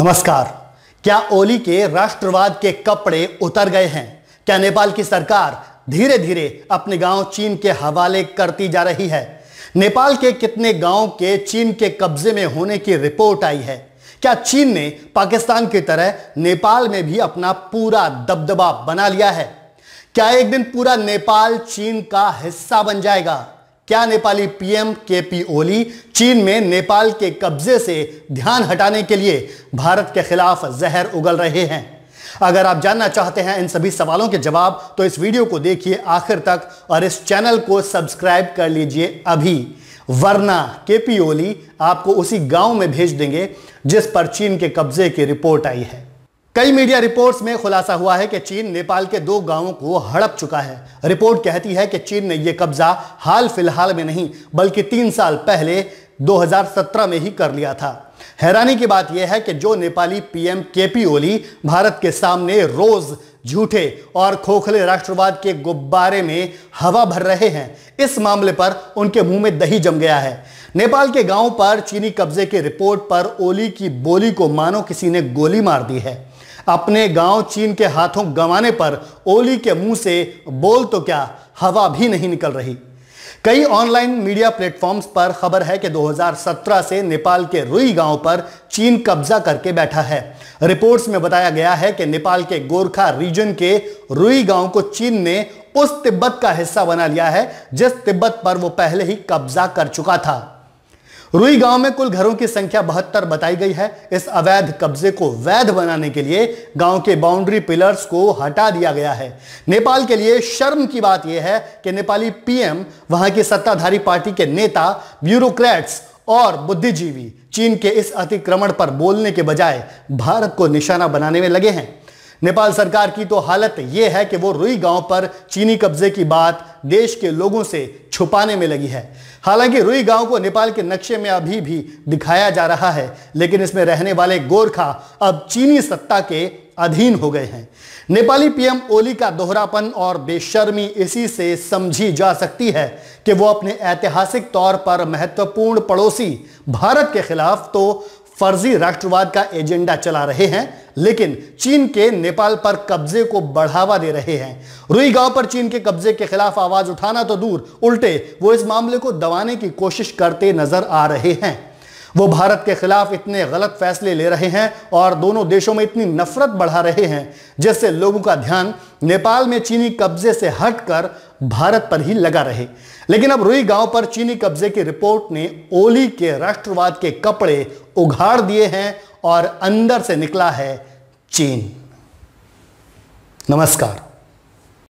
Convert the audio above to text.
नमस्कार क्या ओली के राष्ट्रवाद के कपड़े उतर गए हैं क्या नेपाल की सरकार धीरे धीरे अपने गांव चीन के हवाले करती जा रही है नेपाल के कितने गांव के चीन के कब्जे में होने की रिपोर्ट आई है क्या चीन ने पाकिस्तान की तरह नेपाल में भी अपना पूरा दबदबा बना लिया है क्या एक दिन पूरा नेपाल चीन का हिस्सा बन जाएगा क्या नेपाली पीएम केपी ओली चीन में नेपाल के कब्जे से ध्यान हटाने के लिए भारत के खिलाफ जहर उगल रहे हैं अगर आप जानना चाहते हैं इन सभी सवालों के जवाब तो इस वीडियो को देखिए आखिर तक और इस चैनल को सब्सक्राइब कर लीजिए अभी वरना केपी ओली आपको उसी गांव में भेज देंगे जिस पर चीन के कब्जे की रिपोर्ट आई है कई मीडिया रिपोर्ट्स में खुलासा हुआ है कि चीन नेपाल के दो गांवों को हड़प चुका है रिपोर्ट कहती है कि चीन ने यह कब्जा हाल फिलहाल में नहीं बल्कि तीन साल पहले 2017 में ही कर लिया था हैरानी की बात यह है कि जो नेपाली पीएम केपी ओली भारत के सामने रोज झूठे और खोखले राष्ट्रवाद के गुब्बारे में हवा भर रहे हैं इस मामले पर उनके मुंह में दही जम गया है नेपाल के गांव पर चीनी कब्जे के रिपोर्ट पर ओली की बोली को मानो किसी ने गोली मार दी है अपने गांव चीन के हाथों गंवाने पर ओली के मुंह से बोल तो क्या हवा भी नहीं निकल रही कई ऑनलाइन मीडिया प्लेटफॉर्म्स पर खबर है कि 2017 से नेपाल के रुई गांव पर चीन कब्जा करके बैठा है रिपोर्ट्स में बताया गया है कि नेपाल के गोरखा रीजन के रुई गांव को चीन ने उस तिब्बत का हिस्सा बना लिया है जिस तिब्बत पर वो पहले ही कब्जा कर चुका था रुई गांव में कुल घरों की संख्या बहत्तर बताई गई है इस अवैध कब्जे को वैध बनाने के लिए गांव के बाउंड्री पिलर्स को हटा दिया गया है नेपाल के लिए शर्म की बात यह है कि नेपाली पीएम वहां की सत्ताधारी पार्टी के नेता ब्यूरोक्रेट्स और बुद्धिजीवी चीन के इस अतिक्रमण पर बोलने के बजाय भारत को निशाना बनाने में लगे हैं नेपाल सरकार की तो हालत यह है कि वो रुई गांव पर चीनी कब्जे की बात देश के लोगों से छुपाने में लगी है हालांकि रुई गांव को नेपाल के नक्शे में अभी भी दिखाया जा रहा है लेकिन इसमें रहने वाले गोरखा अब चीनी सत्ता के अधीन हो गए हैं नेपाली पीएम ओली का दोहरापन और बेशर्मी इसी से समझी जा सकती है कि वो अपने ऐतिहासिक तौर पर महत्वपूर्ण पड़ोसी भारत के खिलाफ तो फर्जी राष्ट्रवाद का एजेंडा चला रहे हैं लेकिन चीन के नेपाल पर कब्जे को बढ़ावा दे रहे हैं रुई गांव पर चीन के कब्जे के खिलाफ आवाज उठाना तो दूर उल्टे वो इस मामले को दबाने की कोशिश करते नजर आ रहे हैं वो भारत के खिलाफ इतने गलत फैसले ले रहे हैं और दोनों देशों में इतनी नफरत बढ़ा रहे हैं जिससे लोगों का ध्यान नेपाल में चीनी कब्जे से हटकर भारत पर ही लगा रहे लेकिन अब रुई गांव पर चीनी कब्जे की रिपोर्ट ने ओली के राष्ट्रवाद के कपड़े उघाड़ दिए हैं और अंदर से निकला है चीन नमस्कार